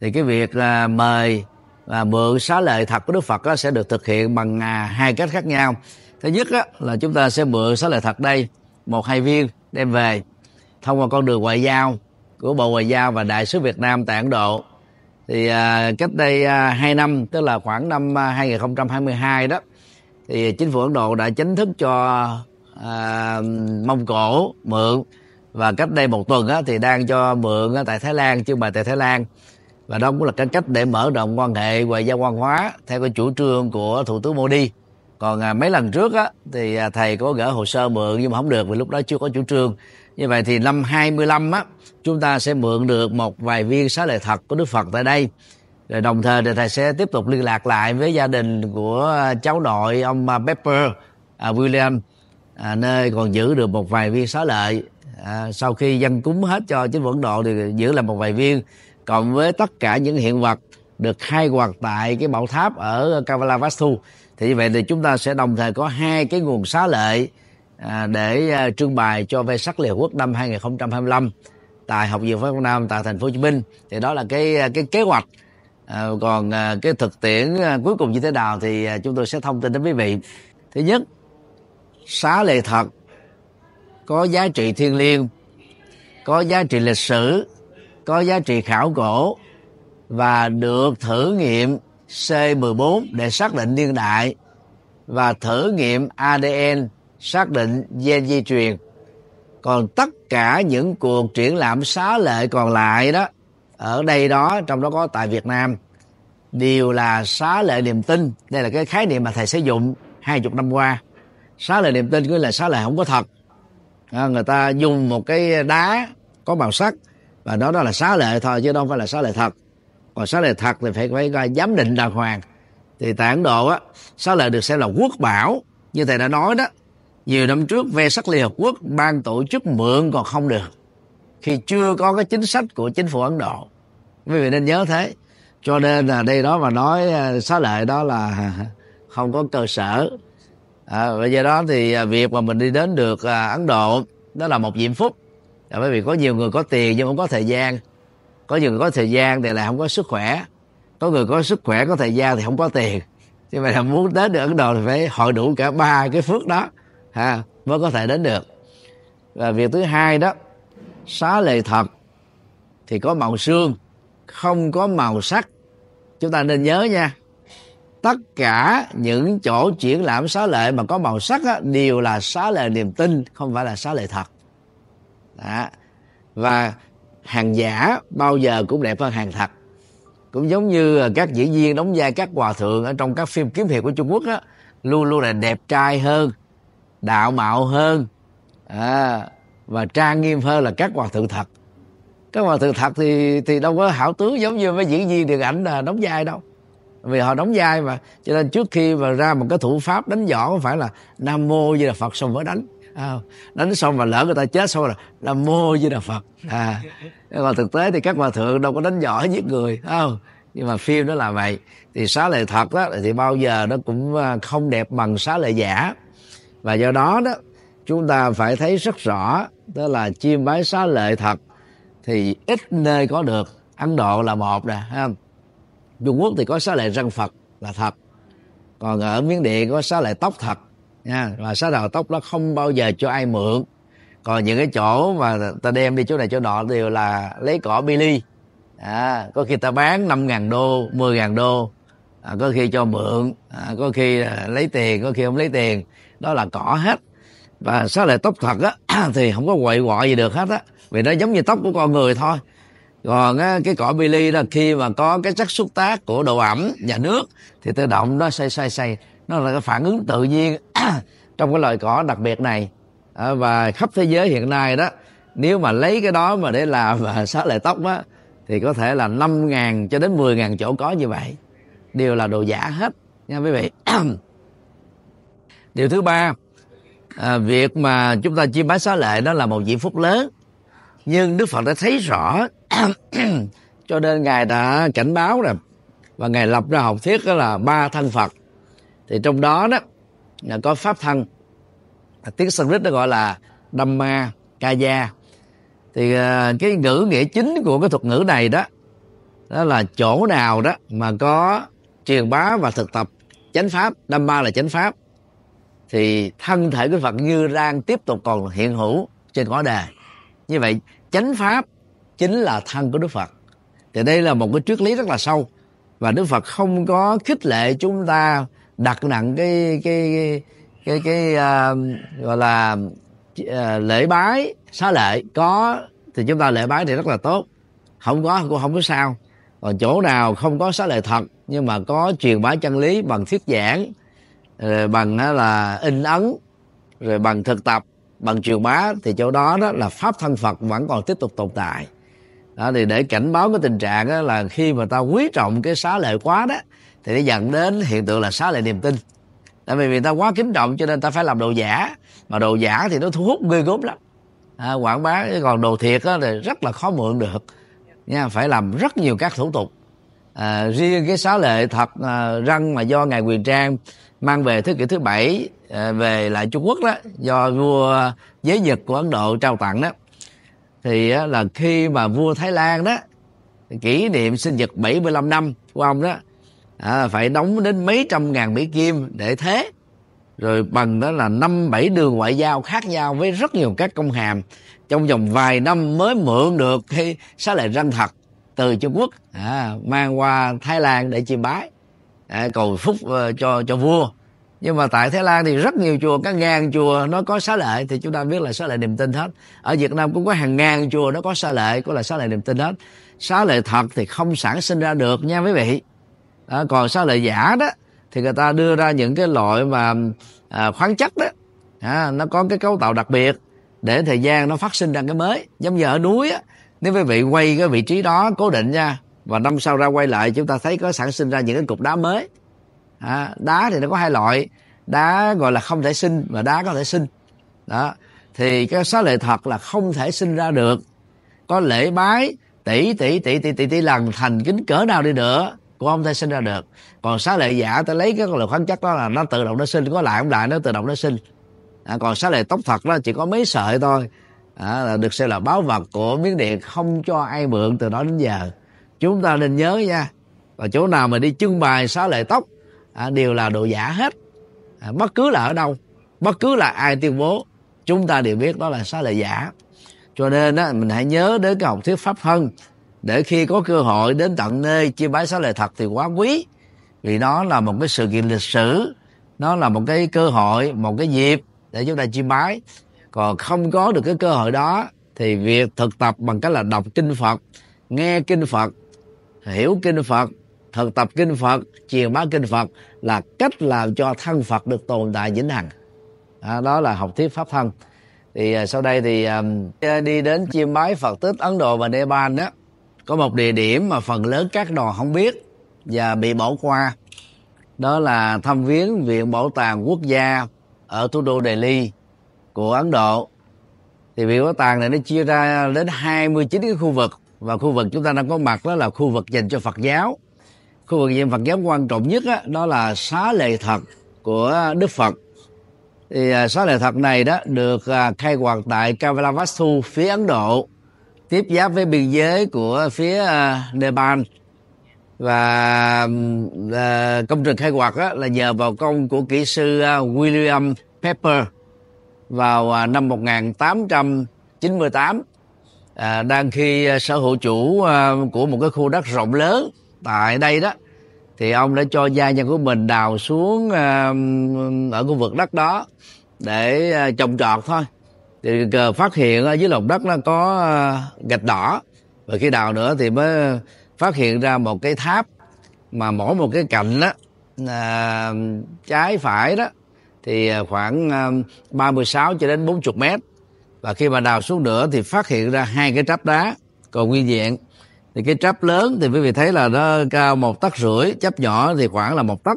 thì cái việc là mời và mượn xá lệ thật của Đức Phật đó sẽ được thực hiện bằng à, hai cách khác nhau. Thứ nhất đó, là chúng ta sẽ mượn xá lệ thật đây một hai viên đem về thông qua con đường ngoại giao của Bộ Ngoại giao và Đại sứ Việt Nam tại Ấn Độ. Thì à, cách đây à, 2 năm tức là khoảng năm 2022 à, đó thì chính phủ Ấn Độ đã chính thức cho à, Mông Cổ mượn và cách đây một tuần á, thì đang cho mượn tại Thái Lan chứ mà tại Thái Lan và đó cũng là cái cách để mở rộng quan hệ ngoại giao quan hóa theo cái chủ trương của thủ tướng Modi còn à, mấy lần trước á thì à, thầy có gỡ hồ sơ mượn nhưng mà không được vì lúc đó chưa có chủ trương như vậy thì năm 25 á chúng ta sẽ mượn được một vài viên xá lợi thật của Đức Phật tại đây rồi đồng thời thì thầy sẽ tiếp tục liên lạc lại với gia đình của à, cháu nội ông à, Pepper à, William à, nơi còn giữ được một vài viên xá lợi à, sau khi dân cúng hết cho chính vẫn độ thì giữ lại một vài viên cộng với tất cả những hiện vật được khai quật tại cái bảo tháp ở Kavala Vastu thì như vậy thì chúng ta sẽ đồng thời có hai cái nguồn xá lệ à, để à, trưng bày cho về sắc liệt quốc năm 2025 tại học viện Pháp Việt Nam tại thành phố Hồ Chí Minh thì đó là cái à, cái kế hoạch à, còn cái thực tiễn cuối cùng như thế nào thì chúng tôi sẽ thông tin đến quý vị thứ nhất xá lệ thật có giá trị thiêng liêng có giá trị lịch sử có giá trị khảo cổ và được thử nghiệm C14 để xác định niên đại và thử nghiệm ADN xác định gen di truyền. Còn tất cả những cuộc triển lãm xá lệ còn lại đó ở đây đó trong đó có tại Việt Nam đều là xá lệ niềm tin đây là cái khái niệm mà thầy sử dụng hai chục năm qua xá lệ niềm tin nghĩa là xá lệ không có thật à, người ta dùng một cái đá có màu sắc và đó đó là xá lệ thôi chứ đâu phải là xá lệ thật còn xá lệ thật thì phải phải coi giám định đàng hoàng thì tại Ấn Độ á xá lệ được xem là quốc bảo như thầy đã nói đó nhiều năm trước về sắc Liên Hợp Quốc ban tổ chức mượn còn không được khi chưa có cái chính sách của chính phủ Ấn Độ quý vị nên nhớ thế cho nên là đây đó mà nói à, xá lệ đó là không có cơ sở à, và do đó thì à, việc mà mình đi đến được à, Ấn Độ đó là một diễm phúc là bởi vì có nhiều người có tiền nhưng không có thời gian có nhiều người có thời gian thì lại không có sức khỏe có người có sức khỏe có thời gian thì không có tiền nhưng mà là muốn đến được ấn độ thì phải hội đủ cả ba cái phước đó ha mới có thể đến được và việc thứ hai đó xá lệ thật thì có màu xương không có màu sắc chúng ta nên nhớ nha tất cả những chỗ triển lãm xá lệ mà có màu sắc á, đều là xá lệ niềm tin không phải là xá lệ thật đó. và hàng giả bao giờ cũng đẹp hơn hàng thật cũng giống như các diễn viên đóng vai các hòa thượng ở trong các phim kiếm hiệp của Trung Quốc đó luôn luôn là đẹp trai hơn đạo mạo hơn à, và trang nghiêm hơn là các hòa thượng thật các hòa thượng thật thì thì đâu có hảo tướng giống như mấy diễn viên điện ảnh là đóng vai đâu vì họ đóng vai mà cho nên trước khi mà ra một cái thủ pháp đánh võ không phải là nam mô như là phật xong mới đánh à, đánh xong mà lỡ người ta chết xong rồi là mô với đà phật à Còn thực tế thì các hòa thượng đâu có đánh giỏi giết người không nhưng mà phim nó là vậy thì xá lệ thật đó thì bao giờ nó cũng à, không đẹp bằng xá lệ giả và do đó đó chúng ta phải thấy rất rõ đó là chiêm bái xá lệ thật thì ít nơi có được ấn độ là một nè ha trung quốc thì có xá lệ răng phật là thật còn ở miến điện có xá lệ tóc thật nha và sá đầu tóc nó không bao giờ cho ai mượn còn những cái chỗ mà ta đem đi chỗ này chỗ nọ đều là lấy cỏ billy à, có khi ta bán 5 ngàn đô 10 ngàn đô à, có khi cho mượn à, có khi à, lấy tiền có khi không lấy tiền đó là cỏ hết và xá lại tóc thật á thì không có quậy quọ gì được hết á vì nó giống như tóc của con người thôi còn á, cái cỏ billy ly là khi mà có cái chất xúc tác của độ ẩm và nước thì tự động nó xoay xoay xoay nó là cái phản ứng tự nhiên trong cái loại cỏ đặc biệt này ờ, và khắp thế giới hiện nay đó nếu mà lấy cái đó mà để làm và xá lại tóc á thì có thể là 5 ngàn cho đến 10 ngàn chỗ có như vậy đều là đồ giả hết nha quý vị điều thứ ba à, việc mà chúng ta chiêm bái xá lệ đó là một diễn phúc lớn nhưng đức phật đã thấy rõ cho nên ngài đã cảnh báo rồi và ngài lập ra học thuyết đó là ba thân phật thì trong đó đó là có pháp thân tiếng Sanskrit nó gọi là Dhamma Kaya thì ờ, cái ngữ nghĩa chính của cái thuật ngữ này đó đó là chỗ nào đó mà có truyền bá và thực tập chánh pháp Dhamma là chánh pháp thì thân thể của Phật như đang tiếp tục còn hiện hữu trên quả đề như vậy chánh pháp chính là thân của Đức Phật thì đây là một cái triết lý rất là sâu và Đức Phật không có khích lệ chúng ta đặt nặng cái cái cái cái, cái uh, gọi là uh, lễ bái xá lệ có thì chúng ta lễ bái thì rất là tốt không có cũng không có sao còn chỗ nào không có xá lệ thật nhưng mà có truyền bá chân lý bằng thuyết giảng rồi bằng là in ấn rồi bằng thực tập bằng truyền bá thì chỗ đó đó là pháp thân phật vẫn còn tiếp tục tồn tại đó thì để cảnh báo cái tình trạng đó là khi mà ta quý trọng cái xá lệ quá đó thì nó dẫn đến hiện tượng là xá lệ niềm tin tại vì người ta quá kính trọng cho nên ta phải làm đồ giả mà đồ giả thì nó thu hút ghê gớm lắm à, quảng bá còn đồ thiệt á, thì rất là khó mượn được nha phải làm rất nhiều các thủ tục à, riêng cái xá lệ thật à, răng mà do ngài quyền trang mang về thế kỷ thứ bảy à, về lại trung quốc đó do vua giới nhật của ấn độ trao tặng đó thì á, là khi mà vua thái lan đó kỷ niệm sinh nhật 75 năm của ông đó à, phải đóng đến mấy trăm ngàn mỹ kim để thế rồi bằng đó là năm bảy đường ngoại giao khác nhau với rất nhiều các công hàm trong vòng vài năm mới mượn được cái xá lệ răng thật từ Trung Quốc à, mang qua Thái Lan để chiêm bái à, cầu phúc uh, cho cho vua nhưng mà tại Thái Lan thì rất nhiều chùa các ngàn chùa nó có xá lệ thì chúng ta biết là xá lệ niềm tin hết ở Việt Nam cũng có hàng ngàn chùa nó có xá lệ có là xá lệ niềm tin hết xá lệ thật thì không sản sinh ra được nha quý vị à, còn sao lại giả đó thì người ta đưa ra những cái loại mà à, khoáng chất đó à, nó có cái cấu tạo đặc biệt để thời gian nó phát sinh ra cái mới giống như ở núi á nếu quý vị quay cái vị trí đó cố định nha và năm sau ra quay lại chúng ta thấy có sản sinh ra những cái cục đá mới à, đá thì nó có hai loại đá gọi là không thể sinh và đá có thể sinh đó thì cái xá lệ thật là không thể sinh ra được có lễ bái tỷ tỷ tỷ tỷ tỷ tỷ lần thành kính cỡ nào đi nữa của ông ta sinh ra được còn xá lệ giả ta lấy cái con lượng khoáng chất đó là nó tự động nó sinh có lại không lại nó tự động nó sinh à, còn xá lệ tóc thật đó chỉ có mấy sợi thôi à, là được xem là báo vật của miếng điện không cho ai mượn từ đó đến giờ chúng ta nên nhớ nha và chỗ nào mà đi trưng bày xá lệ tóc à, đều là đồ giả hết à, bất cứ là ở đâu bất cứ là ai tuyên bố chúng ta đều biết đó là xá lệ giả cho nên á, mình hãy nhớ đến cái học thuyết pháp hơn để khi có cơ hội đến tận nơi chia bái xá lợi thật thì quá quý vì nó là một cái sự kiện lịch sử nó là một cái cơ hội một cái dịp để chúng ta chia bái còn không có được cái cơ hội đó thì việc thực tập bằng cách là đọc kinh phật nghe kinh phật hiểu kinh phật thực tập kinh phật truyền bá kinh phật là cách làm cho thân phật được tồn tại vĩnh hằng à, đó là học thuyết pháp thân thì à, sau đây thì à, đi đến chiêm bái phật tích ấn độ và nepal đó có một địa điểm mà phần lớn các đoàn không biết và bị bỏ qua đó là thăm viếng viện bảo tàng quốc gia ở thủ đô Delhi của Ấn Độ thì viện bảo tàng này nó chia ra đến 29 cái khu vực và khu vực chúng ta đang có mặt đó là khu vực dành cho Phật giáo khu vực dành Phật giáo quan trọng nhất đó, đó là xá lệ thật của Đức Phật thì à, xá lệ thật này đó được à, khai quật tại Kavilavastu phía Ấn Độ tiếp giáp với biên giới của phía à, Nepal và à, công trình khai quật là nhờ vào công của kỹ sư à, William Pepper vào năm 1898 đang khi sở hữu chủ của một cái khu đất rộng lớn tại đây đó thì ông đã cho gia nhân của mình đào xuống ở khu vực đất đó để trồng trọt thôi thì phát hiện ở dưới lòng đất nó có ờ, gạch đỏ và khi đào nữa thì mới phát hiện ra một cái tháp mà mỗi một cái cạnh đó à, ờ, trái phải đó thì ờ, khoảng 36 cho đến 40 mét và khi mà đào xuống nữa thì phát hiện ra hai cái tráp đá còn nguyên vẹn thì cái tráp lớn thì quý vị thấy là nó cao một tấc rưỡi tráp nhỏ thì khoảng là một tấc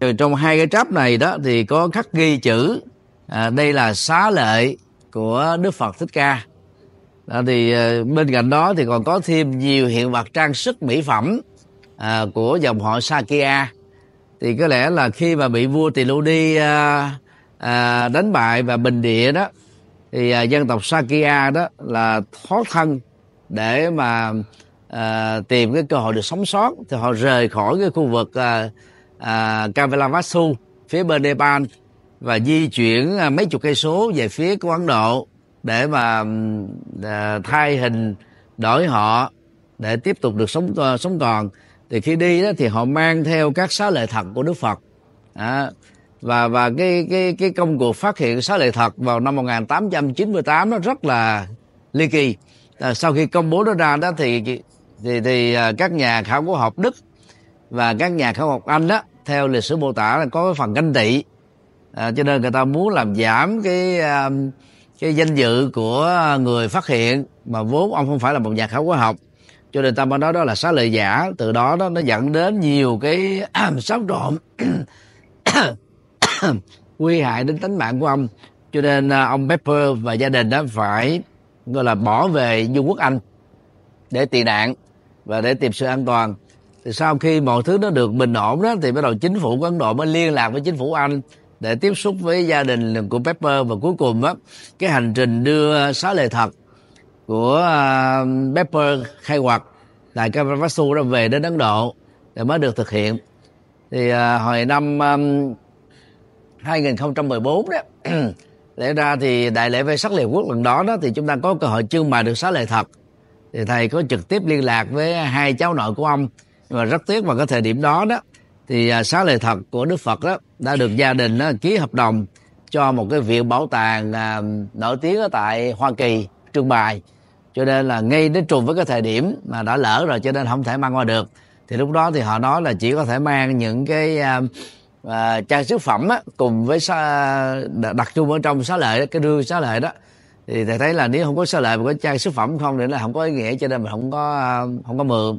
rồi trong hai cái tráp này đó thì có khắc ghi chữ à, đây là xá lệ của đức phật thích ca à, thì ờ, bên cạnh đó thì còn có thêm nhiều hiện vật trang sức mỹ phẩm à, của dòng họ Sakya thì có lẽ là khi mà bị vua Tỳ Lô Đi à, à, đánh bại và bình địa đó thì à, dân tộc Sakya đó là thoát thân để mà à, tìm cái cơ hội được sống sót thì họ rời khỏi cái khu vực à, à, Kavilavasu phía bên Nepal và di chuyển à, mấy chục cây số về phía của Ấn Độ để mà à, thay hình đổi họ để tiếp tục được sống à, sống còn thì khi đi đó thì họ mang theo các xá lợi thật của Đức Phật à, và và cái cái cái công cuộc phát hiện xá lợi thật vào năm 1898 nó rất là ly kỳ à, sau khi công bố nó ra đó thì thì thì các nhà khảo cổ học Đức và các nhà khảo học Anh đó theo lịch sử mô tả là có phần ganh tị à, cho nên người ta muốn làm giảm cái à, cái danh dự của người phát hiện mà vốn ông không phải là một nhà khảo cổ học cho nên ta mới nói đó là xá lợi giả từ đó đó nó dẫn đến nhiều cái xáo trộn nguy hại đến tính mạng của ông cho nên à, ông Pepper và gia đình đó phải gọi là bỏ về Vương quốc Anh để tị nạn và để tìm sự an toàn thì sau khi mọi thứ nó được bình ổn đó thì bắt đầu chính phủ của Ấn Độ mới liên lạc với chính phủ Anh để tiếp xúc với gia đình của Pepper và cuối cùng á cái hành trình đưa xá lệ thật của à, Pepper khai quật tại Kavalvasu đó về đến Ấn Độ để mới được thực hiện thì à, hồi năm 2014 đó lẽ ra thì đại lễ về sắc liệt quốc lần đó đó thì chúng ta có cơ hội trưng bày được xá lệ thật thì thầy có trực tiếp liên lạc với hai cháu nội của ông nhưng mà rất tiếc vào cái thời điểm đó đó thì xá à, lợi thật của đức phật đó đã được gia đình đó, à, ký hợp đồng cho một cái viện bảo tàng à, nổi tiếng ở tại hoa kỳ trưng bày cho nên là ngay đến trùng với cái thời điểm mà đã lỡ rồi cho nên không thể mang qua được thì lúc đó thì họ nói là chỉ có thể mang những cái à, à, trang sức phẩm á, cùng với xá, đặc trưng ở trong xá lợi cái rương xá lợi đó thì thầy thấy là nếu không có xá lợi mà có trang sức phẩm không thì nó không có ý nghĩa cho nên mình không có à, không có mượn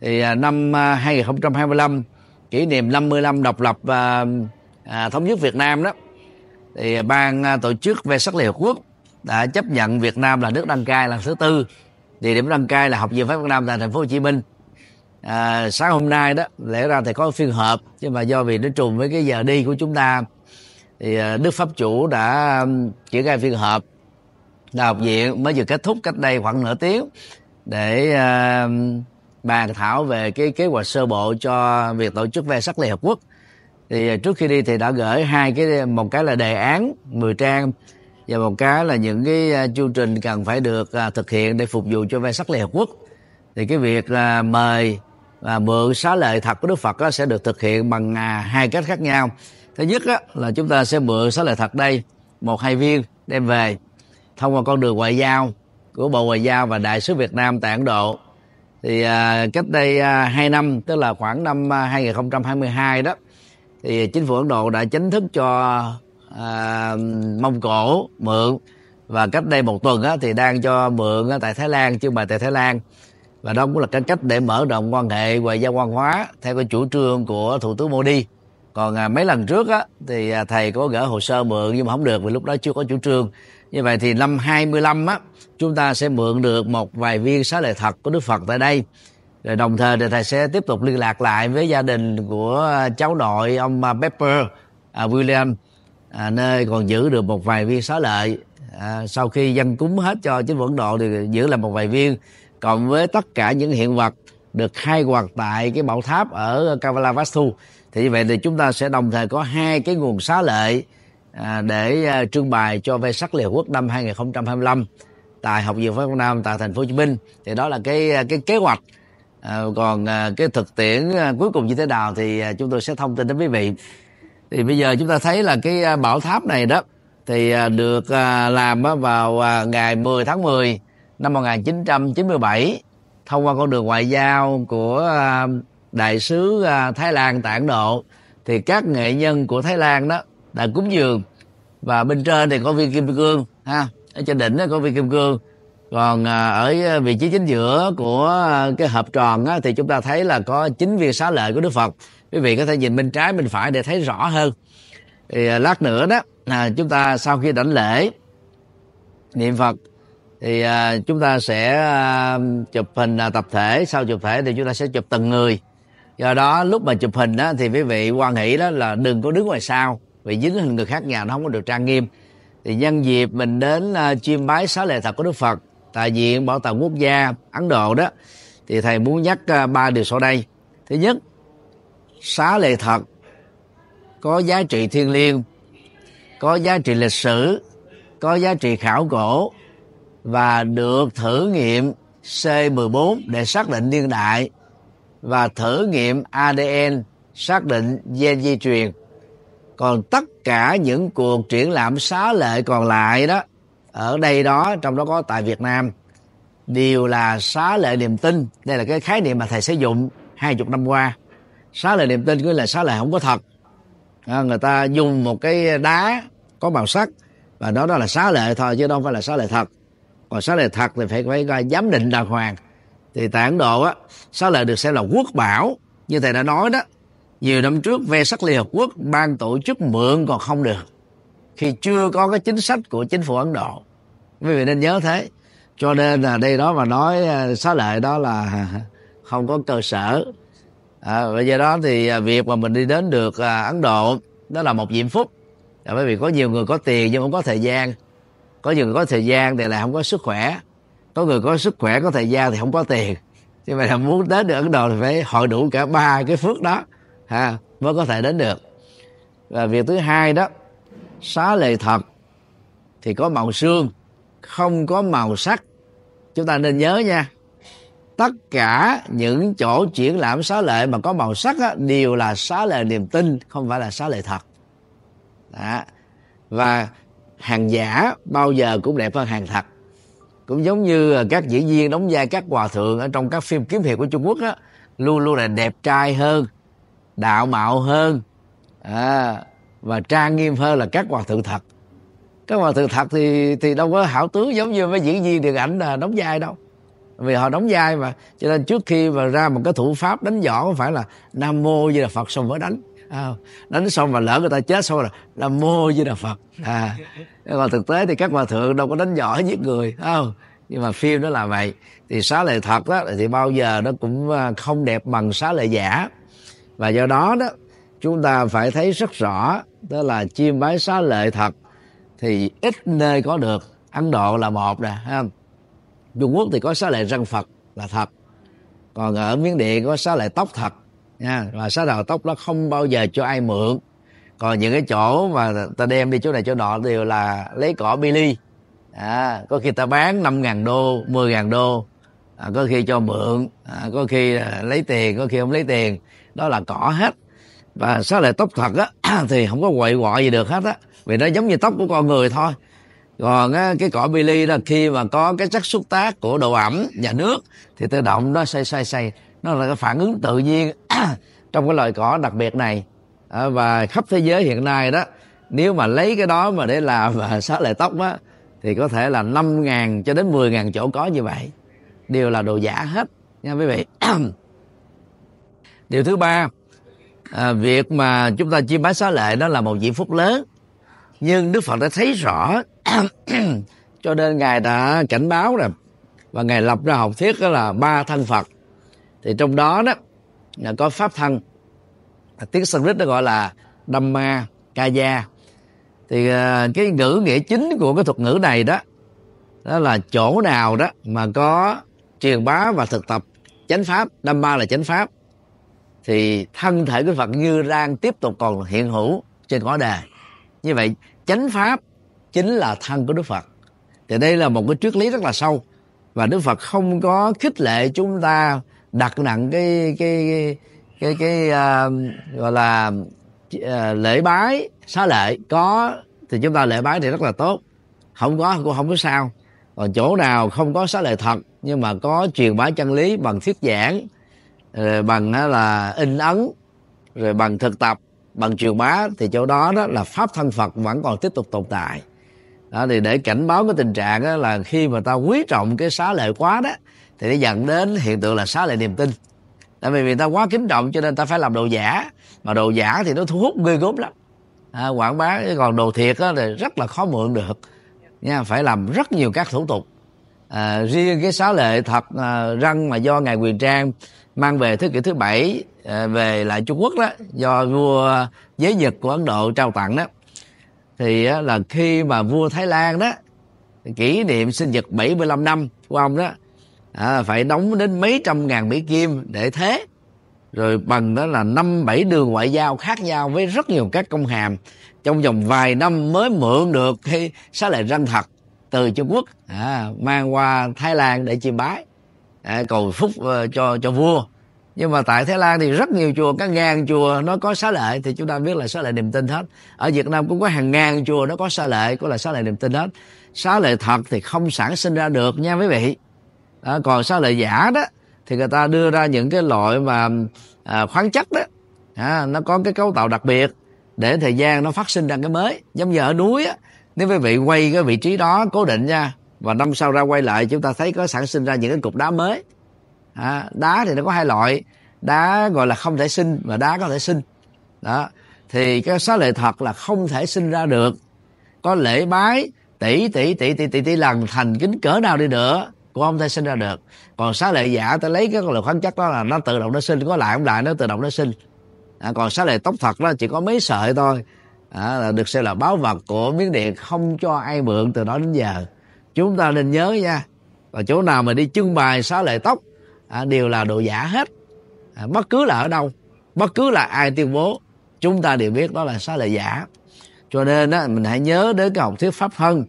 thì năm 2025 kỷ niệm 55 độc lập và à, thống nhất Việt Nam đó thì ban à, tổ chức về sắc liệu quốc đã chấp nhận Việt Nam là nước đăng cai lần thứ tư địa điểm đăng cai là học viện pháp Việt Nam tại thành phố Hồ Chí Minh à, sáng hôm nay đó lẽ ra thì có phiên họp nhưng mà do vì nó trùng với cái giờ đi của chúng ta thì à, Đức Pháp Chủ đã triển khai phiên họp là học viện mới vừa kết thúc cách đây khoảng nửa tiếng để uh, bàn thảo về cái kế hoạch sơ bộ cho việc tổ chức ve sắc Liên Hợp Quốc thì à, trước khi đi thì đã gửi hai cái một cái là đề án 10 trang và một cái là những cái à, chương trình cần phải được à, thực hiện để phục vụ cho ve sắc Liên Hợp Quốc thì cái việc là mời và mượn xá lợi thật của Đức Phật sẽ được thực hiện bằng hai cách khác nhau thứ nhất là chúng ta sẽ mượn xá lợi thật đây một hai viên đem về thông qua con đường ngoại giao của bộ ngoại giao và đại sứ Việt Nam tại Ấn Độ thì à, cách đây à, 2 năm tức là khoảng năm à, 2022 đó thì chính phủ Ấn Độ đã chính thức cho à, Mông Cổ mượn và cách đây một tuần á, thì đang cho mượn á, tại Thái Lan trưng bày tại Thái Lan và đó cũng là cái cách để mở rộng quan hệ ngoại giao quan hóa theo cái chủ trương của Thủ tướng Modi còn à, mấy lần trước á, thì à, thầy có gỡ hồ sơ mượn nhưng mà không được vì lúc đó chưa có chủ trương như vậy thì năm 25 á chúng ta sẽ mượn được một vài viên xá lợi thật của Đức Phật tại đây rồi đồng thời thì thầy sẽ tiếp tục liên lạc lại với gia đình của cháu nội ông à, Pepper à, William à, nơi còn giữ được một vài viên xá lợi à, sau khi dân cúng hết cho chính phủ Độ thì giữ lại một vài viên cộng với tất cả những hiện vật được khai quật tại cái bảo tháp ở Kavala Kavalavastu thì như vậy thì chúng ta sẽ đồng thời có hai cái nguồn xá lợi À, để à, trưng bày cho về sắc liều quốc năm 2025 tại học viện pháp nam tại thành phố hồ chí minh thì đó là cái à, cái kế hoạch còn cái thực tiễn cuối cùng như thế nào thì chúng tôi sẽ thông tin đến quý vị thì bây giờ chúng ta thấy là cái bảo tháp này đó thì được làm vào ngày 10 tháng 10 năm 1997 thông qua con đường ngoại giao của đại sứ Thái Lan tại Ấn Độ thì các nghệ nhân của Thái Lan đó đã cúng dường và bên trên thì có viên kim cương ha ở trên đỉnh có viên kim cương còn à, ở à, vị trí chính giữa của à, cái hộp tròn á, thì chúng ta thấy là có chín viên xá lợi của đức phật quý vị có thể nhìn bên trái bên phải để thấy rõ hơn thì lát nữa đó là chúng ta sau khi đảnh lễ niệm phật thì chúng ta sẽ chụp hình tập thể sau chụp thể thì chúng ta sẽ chụp từng người do đó lúc mà chụp hình đó, thì quý vị quan hệ đó là đừng có đứng ngoài sau vì dính hình người khác nhà nó không có được trang nghiêm thì nhân dịp mình đến à, chiêm bái xá lệ thật của đức phật tại viện bảo tàng quốc gia ấn độ đó thì thầy muốn nhắc à, ba điều sau đây thứ nhất xá lệ thật có giá trị thiên liêng có giá trị lịch sử có giá trị khảo cổ và được thử nghiệm C14 để xác định niên đại và thử nghiệm ADN xác định gen di truyền còn tất cả những cuộc triển lãm xá lệ còn lại đó ở đây đó trong đó có tại Việt Nam đều là xá lệ niềm tin đây là cái khái niệm mà thầy sử dụng hai chục năm qua xá lệ niềm tin nghĩa là xá lệ không có thật à, người ta dùng một cái đá có màu sắc và đó đó là xá lệ thôi chứ đâu phải là xá lệ thật còn xá lệ thật thì phải phải coi giám định đàng hoàng thì tại Độ á xá lệ được xem là quốc bảo như thầy đã nói đó nhiều năm trước về sắc liên hợp quốc ban tổ chức mượn còn không được khi chưa có cái chính sách của chính phủ ấn độ quý vị nên nhớ thế cho nên là đây đó mà nói à, xá lợi đó là không có cơ sở à, và do đó thì à, việc mà mình đi đến được à, ấn độ đó là một diễm phúc à, bởi vì có nhiều người có tiền nhưng không có thời gian có nhiều người có thời gian thì lại không có sức khỏe có người có sức khỏe có thời gian thì không có tiền nhưng mà là muốn đến được ấn độ thì phải hội đủ cả ba cái phước đó ha mới có thể đến được và việc thứ hai đó xá lệ thật thì có màu xương không có màu sắc chúng ta nên nhớ nha tất cả những chỗ triển lãm xá lệ mà có màu sắc đó, đều là xá lệ niềm tin không phải là xá lệ thật đó. và hàng giả bao giờ cũng đẹp hơn hàng thật cũng giống như các diễn viên đóng vai các hòa thượng ở trong các phim kiếm hiệp của Trung Quốc á luôn luôn là đẹp trai hơn đạo mạo hơn à, và trang nghiêm hơn là các hòa thượng thật các hòa thượng thật thì thì đâu có hảo tướng giống như mấy diễn viên điện ảnh là đóng vai đâu vì họ đóng vai mà cho nên trước khi mà ra một cái thủ pháp đánh võ không phải là nam mô như là phật xong mới đánh à, đánh xong mà lỡ người ta chết xong là nam mô như là phật à nhưng mà thực tế thì các hòa thượng đâu có đánh võ giết người không nhưng mà phim nó là vậy thì xá lệ thật đó thì bao giờ nó cũng à, không đẹp bằng xá lệ giả và do đó đó chúng ta phải thấy rất rõ đó là chiêm bái xá lợi thật thì ít nơi có được ấn độ là một nè không trung quốc thì có xá lợi răng phật là thật còn ở miến điện có xá lợi tóc thật nha và xá đầu tóc nó không bao giờ cho ai mượn còn những cái chỗ mà ta đem đi chỗ này chỗ nọ đều là lấy cỏ bi à, có khi ta bán năm ngàn đô mười ngàn đô à, có khi cho mượn à, có khi à, lấy tiền có khi không lấy tiền đó là cỏ hết và xá lợi tóc thật á thì không có quậy quọ gì được hết á vì nó giống như tóc của con người thôi còn á, cái cỏ bili đó khi mà có cái chất xúc tác của độ ẩm và nước thì tự động nó xoay xoay xoay nó là cái phản ứng tự nhiên trong cái loài cỏ đặc biệt này à, và khắp thế giới hiện nay đó nếu mà lấy cái đó mà để làm và xóa lợi tóc á thì có thể là 5 ngàn cho đến 10 ngàn chỗ có như vậy đều là đồ giả hết nha quý vị điều thứ ba à, việc mà chúng ta chiêm bái xá lệ đó là một vị phúc lớn nhưng đức phật đã thấy rõ cho nên ngài đã cảnh báo rồi và ngài lập ra học thuyết đó là ba thân phật thì trong đó đó là có pháp thân à, tiếng sanskrit nó gọi là dhamma kaya thì à, cái ngữ nghĩa chính của cái thuật ngữ này đó đó là chỗ nào đó mà có truyền bá và thực tập chánh pháp Dhamma là chánh pháp thì thân thể của Phật như đang tiếp tục còn hiện hữu trên cõi đề như vậy chánh pháp chính là thân của Đức Phật thì đây là một cái triết lý rất là sâu và Đức Phật không có khích lệ chúng ta đặt nặng cái cái cái cái, cái uh, gọi là uh, lễ bái xá lệ có thì chúng ta lễ bái thì rất là tốt không có cũng không có sao còn chỗ nào không có xá lệ thật nhưng mà có truyền bá chân lý bằng thuyết giảng rồi bằng là in ấn rồi bằng thực tập bằng truyền bá thì chỗ đó đó là pháp thân phật vẫn còn tiếp tục tồn tại đó thì để cảnh báo cái tình trạng đó là khi mà ta quý trọng cái xá lệ quá đó thì nó dẫn đến hiện tượng là xá lệ niềm tin tại vì người ta quá kính trọng cho nên ta phải làm đồ giả mà đồ giả thì nó thu hút ghê gốm lắm à, quảng bá còn đồ thiệt đó thì rất là khó mượn được nha phải làm rất nhiều các thủ tục à, riêng cái xá lệ thật à, răng mà do ngài Quyền Trang mang về thế kỷ thứ bảy à, về lại Trung Quốc đó do vua Giới Nhật của Ấn Độ trao tặng đó thì á, là khi mà vua Thái Lan đó kỷ niệm sinh nhật 75 năm của ông đó à, phải đóng đến mấy trăm ngàn Mỹ Kim để thế rồi bằng đó là năm bảy đường ngoại giao khác nhau với rất nhiều các công hàm trong vòng vài năm mới mượn được cái xá lệ răng thật từ Trung Quốc à, mang qua Thái Lan để chiêm bái à, cầu phúc ờ, cho cho vua nhưng mà tại Thái Lan thì rất nhiều chùa các ngàn chùa nó có xá lệ thì chúng ta biết là xá lệ niềm tin hết ở Việt Nam cũng có hàng ngàn chùa nó có xá lệ có là xá lệ niềm tin hết xá lệ thật thì không sản sinh ra được nha quý vị à, còn xá lệ giả đó thì người ta đưa ra những cái loại mà à, khoáng chất đó à, nó có cái cấu tạo đặc biệt để thời gian nó phát sinh ra cái mới giống như ở núi á nếu quý vị quay cái vị trí đó cố định nha và năm sau ra quay lại chúng ta thấy có sản sinh ra những cái cục đá mới à, đá thì nó có hai loại đá gọi là không thể sinh và đá có thể sinh đó thì cái xá lệ thật là không thể sinh ra được có lễ bái tỷ tỷ tỷ tỷ tỷ tỷ lần thành kính cỡ nào đi nữa của ông ta sinh ra được còn xá lệ giả ta lấy cái lượng khoáng chất đó là nó tự động nó sinh có lại không lại nó tự động nó sinh à, còn xá lệ tóc thật đó chỉ có mấy sợi thôi à, là được xem là báo vật của miếng điện không cho ai mượn từ đó đến giờ chúng ta nên nhớ nha và chỗ nào mà đi trưng bày xá lệ tóc à, đều là đồ giả hết à, bất cứ là ở đâu bất cứ là ai tuyên bố chúng ta đều biết đó là xá lệ giả cho nên đó, mình hãy nhớ đến cái học thuyết pháp thân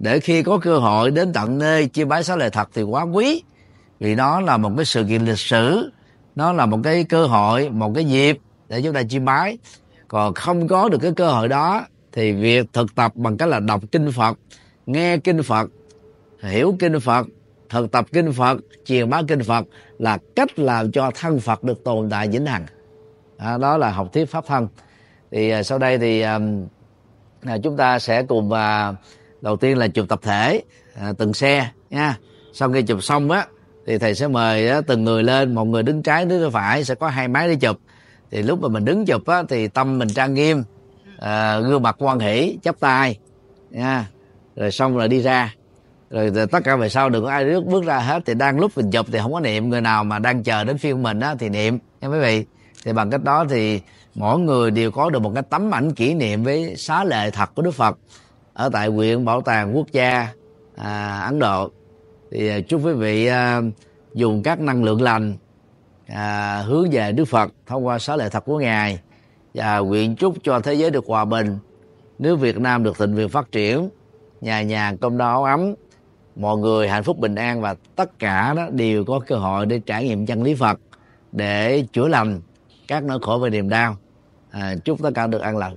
để khi có cơ hội đến tận nơi chia bái sáu lời thật thì quá quý vì nó là một cái sự kiện lịch sử nó là một cái cơ hội một cái dịp để chúng ta chia bái còn không có được cái cơ hội đó thì việc thực tập bằng cách là đọc kinh phật nghe kinh phật hiểu kinh phật thực tập kinh phật truyền bá kinh phật là cách làm cho thân phật được tồn tại vĩnh hằng à, đó là học thuyết pháp thân thì à, sau đây thì à, chúng ta sẽ cùng à, đầu tiên là chụp tập thể à, từng xe nha sau khi chụp xong á thì thầy sẽ mời á, từng người lên một người đứng trái đứng phải sẽ có hai máy để chụp thì lúc mà mình đứng chụp á, thì tâm mình trang nghiêm à, gương mặt quan hỷ chắp tay nha rồi xong rồi đi ra rồi, rồi tất cả về sau đừng có ai bước bước ra hết thì đang lúc mình chụp thì không có niệm người nào mà đang chờ đến phiên mình á, thì niệm nha quý vị thì bằng cách đó thì mỗi người đều có được một cái tấm ảnh kỷ niệm với xá lệ thật của đức phật ở tại huyện bảo tàng quốc gia à, ấn độ thì à, chúc quý vị à, dùng các năng lượng lành à, hướng về đức phật thông qua sáu lệ thật của ngài và nguyện chúc cho thế giới được hòa bình nước việt nam được thịnh vượng phát triển nhà nhà cơm no áo ấm mọi người hạnh phúc bình an và tất cả đó đều có cơ hội để trải nghiệm chân lý phật để chữa lành các nỗi khổ và niềm đau à, chúc tất cả được an lành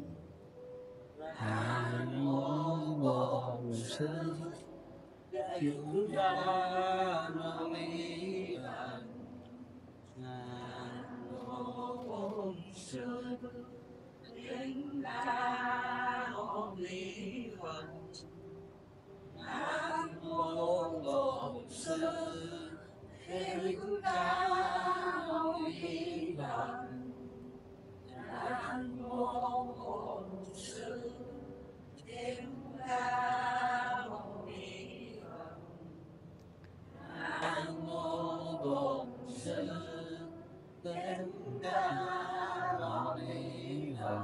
hàng mô bổn sư chúng ta nó mỹ bàn hàng mô bổn sư chúng ta nó mỹ bàn hàng mô bổn sư chúng ta nó mỹ bàn hàng mô bổn sư Nam mô bổn bổn bổn sư sư thích thích ca ca mâu mâu ni ni phật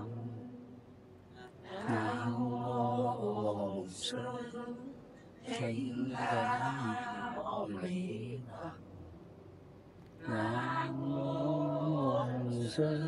phật nam nam mô mô Sư